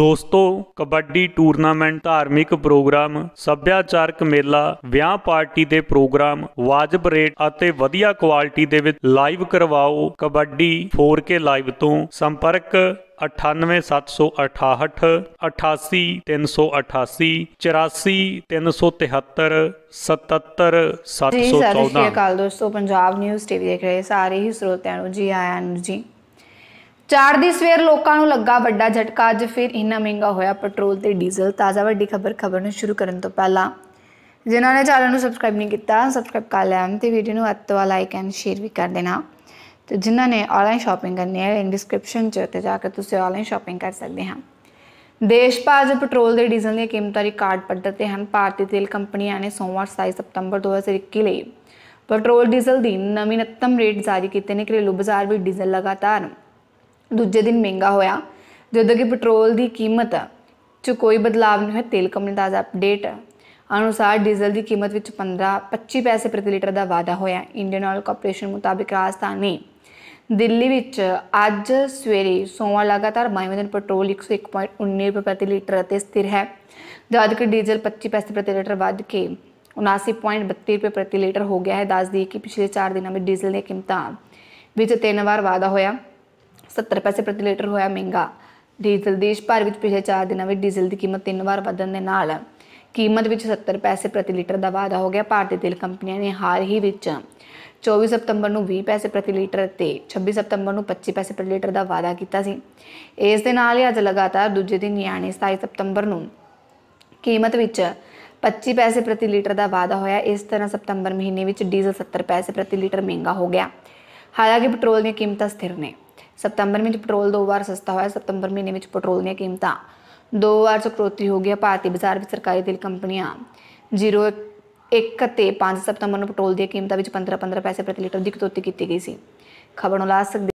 ਦੋਸਤੋ ਕਬੱਡੀ ਟੂਰਨਾਮੈਂਟ ਧਾਰਮਿਕ ਪ੍ਰੋਗਰਾਮ ਸੱਭਿਆਚਾਰਕ ਮੇਲਾ ਵਿਆਹ ਪਾਰਟੀ ਦੇ ਪ੍ਰੋਗਰਾਮ ਵਾਜਬ ਰੇਟ ਅਤੇ ਵਧੀਆ ਕੁਆਲਿਟੀ ਦੇ ਵਿੱਚ ਲਾਈਵ ਕਰਵਾਓ ਕਬੱਡੀ 4K ਲਾਈਵ ਤੋਂ ਸੰਪਰਕ 9878888388 77714 ਸਤਿ ਸ਼੍ਰੀ ਅਕਾਲ ਦੋਸਤੋ ਪੰਜਾਬ ਨਿਊਜ਼ ਟੀਵੀ ਦੇਖ ਰਹੇ ਸਾਰੇ ਹੀ ਸਰੋਤਿਆਂ ਨੂੰ ਜੀ ਆਇਆਂ ਨੂੰ ਜੀ ਚਾਰ ਦੀ ਸਵੇਰ ਲੋਕਾਂ ਨੂੰ ਲੱਗਾ ਵੱਡਾ ਝਟਕਾ ਅੱਜ ਫਿਰ ਇੰਨਾ ਮਹਿੰਗਾ ਹੋਇਆ ਪੈਟਰੋਲ ਤੇ ਡੀਜ਼ਲ ਤਾਜ਼ਾ ਵੱਡੀ ਖਬਰ ਖਬਰ ਨੂੰ ਸ਼ੁਰੂ ਕਰਨ ਤੋਂ ਪਹਿਲਾਂ ਜਿਨ੍ਹਾਂ ਨੇ ਚੈਨਲ ਨੂੰ ਸਬਸਕ੍ਰਾਈਬ ਨਹੀਂ ਕੀਤਾ ਸਬਸਕ੍ਰਾਈਬ ਕਰ ਲੈਣ ਤੇ ਵੀਡੀਓ ਨੂੰ ਵਾਲਾ ਲਾਈਕ ਐਂਡ ਸ਼ੇਅਰ ਵੀ ਕਰ ਦੇਣਾ ਤੇ ਜਿਨ੍ਹਾਂ ਨੇ ਆਨਲਾਈਨ ਸ਼ਾਪਿੰਗ ਕਰਨੀ ਹੈ ਇਨ ਡਿਸਕ੍ਰਿਪਸ਼ਨ 'ਚ ਤੇ ਜਾ ਕੇ ਤੁਸੀਂ ਆਨਲਾਈਨ ਸ਼ਾਪਿੰਗ ਕਰ ਸਕਦੇ ਹਾਂ ਦੇਸ਼ ਭਾਜ ਪੈਟਰੋਲ ਦੇ ਡੀਜ਼ਲ ਦੀਆਂ ਕੀਮਤਾਂ ਰਿਕਾਰਡ ਪੱਧਰ ਤੇ ਹਨ ਭਾਰਤੀ ਤੇਲ ਕੰਪਨੀਆਂ ਨੇ ਸੋਮਵਾਰ 27 ਸਤੰਬਰ 2021 ਲਈ ਪੈਟਰੋਲ ਡੀਜ਼ਲ ਦੀ ਨਵੀਨਤਮ ਰੇਟ ਜਾਰੀ ਕੀਤੇ ਨੇ ਘਰੇਲੂ ਬਾਜ਼ਾਰ ਵਿੱਚ ਡੀਜ਼ਲ ਲਗਾਤਾਰ ਦੂਜੇ ਦਿਨ ਮਹਿੰਗਾ ਹੋਇਆ ਜਦੋਂ ਕਿ ਪੈਟਰੋਲ ਦੀ ਕੀਮਤ 'ਚ ਕੋਈ ਬਦਲਾਅ ਨਹੀਂ ਹੋਇਆ ਤੇਲ ਕੰਪਨੀ ਦਾ ਅਪਡੇਟ ਅਨੁਸਾਰ ਡੀਜ਼ਲ ਦੀ ਕੀਮਤ ਵਿੱਚ 15 25 ਪੈਸੇ ਪ੍ਰਤੀ ਲੀਟਰ ਦਾ ਵਾਧਾ ਹੋਇਆ ਇੰਡੀਅਨ ਆਇਲ ਕਾਰਪੋਰੇਸ਼ਨ ਮੁਤਾਬਕ ਰਾਜਧਾਨੀ ਦਿੱਲੀ ਵਿੱਚ ਅੱਜ ਸਵੇਰੇ ਸੋਮਵਾਰ ਲਗਾਤਾਰ ਮਾਈਵਨ ਪੈਟਰੋਲ 101.19 ਰੁਪਏ ਪ੍ਰਤੀ ਲੀਟਰ ਅਤੇ ਸਥਿਰ ਹੈ ਜਦ ਕਿ ਡੀਜ਼ਲ 25 ਪੈਸੇ ਪ੍ਰਤੀ ਲੀਟਰ ਵੱਧ ਕੇ 79.32 ਰੁਪਏ ਪ੍ਰਤੀ ਲੀਟਰ ਹੋ ਗਿਆ ਹੈ ਦੱਸ ਦਈਏ ਕਿ ਪਿਛਲੇ 4 ਦਿਨਾਂ ਵਿੱਚ ਡੀਜ਼ਲ ਦੀ ਕੀਮਤਾਂ ਵਿੱਚ ਤਿੰਨ ਵਾਰ ਵਾਧਾ ਹੋਇਆ 70 ਪੈਸੇ ਪ੍ਰਤੀ ਲੀਟਰ ਹੋਇਆ ਮਹਿੰਗਾ ਡੀਜ਼ਲ ਦੇਸ਼ ਭਰ ਵਿੱਚ ਪਿਛਲੇ 4 ਦਿਨਾਂ ਵਿੱਚ ਡੀਜ਼ਲ ਦੀ ਕੀਮਤ ਤਿੰਨ ਵਾਰ ਵਧਣ ਦੇ ਨਾਲ ਕੀਮਤ ਵਿੱਚ 70 ਪੈਸੇ ਪ੍ਰਤੀ ਲੀਟਰ ਦਾ ਵਾਧਾ ਹੋ ਗਿਆ ਭਾਰਤੀ ਤੇਲ ਕੰਪਨੀਆਂ ਨੇ ਹਾਲ ਹੀ ਵਿੱਚ 24 ਸਤੰਬਰ ਨੂੰ 20 ਪੈਸੇ ਪ੍ਰਤੀ ਲੀਟਰ ਤੇ 26 ਸਤੰਬਰ ਨੂੰ 25 ਪੈਸੇ ਪ੍ਰਤੀ ਲੀਟਰ ਦਾ ਵਾਅਦਾ ਕੀਤਾ ਸੀ ਇਸ ਦੇ ਨਾਲ ਹੀ ਅੱਜ ਲਗਾਤਾਰ ਦੂਜੇ ਦਿਨ ਯਾਨੀ 27 ਸਤੰਬਰ ਨੂੰ ਕੀਮਤ ਵਿੱਚ 25 ਪੈਸੇ ਪ੍ਰਤੀ ਲੀਟਰ ਦਾ ਵਾਅਦਾ ਹੋਇਆ ਇਸ ਤਰ੍ਹਾਂ ਸਤੰਬਰ ਮਹੀਨੇ ਵਿੱਚ ਡੀਜ਼ਲ 70 ਪੈਸੇ ਪ੍ਰਤੀ ਲੀਟਰ ਮਹਿੰਗਾ ਹੋ ਗਿਆ ਹਾਲਾਂਕਿ ਪੈਟਰੋਲ ਦੀਆਂ ਕੀਮਤਾਂ ਸਥਿਰ ਨੇ ਸਤੰਬਰ ਵਿੱਚ ਪੈਟਰੋਲ ਦੋ ਵਾਰ ਸਸਤਾ ਹੋਇਆ ਸਤੰਬਰ ਮਹੀਨੇ ਵਿੱਚ ਪੈਟਰੋਲ ਦੀਆਂ ਕੀਮਤਾਂ ਦੋ ਵਾਰ ਸਕਰੋਤੀ ਹੋ ਗਿਆ ਭਾਰਤੀ ਬਾਜ਼ਾਰ ਵਿੱਚ ਸਰਕਾਰੀ ਤੇਲ ਕੰਪਨੀਆਂ 01 1 ਤੇ 5 ਸਤੰਬਰ ਨੂੰ ਪੈਟਰੋਲ ਦੀਆਂ ਕੀਮਤਾਂ ਵਿੱਚ 15 15 ਪੈਸੇ ਪ੍ਰਤੀ ਲੀਟਰ ਦੀ ਕਟੌਤੀ ਕੀਤੀ ਗਈ ਸੀ ਖਬਰ ਨੂੰ ਲਾ ਸਕਦੇ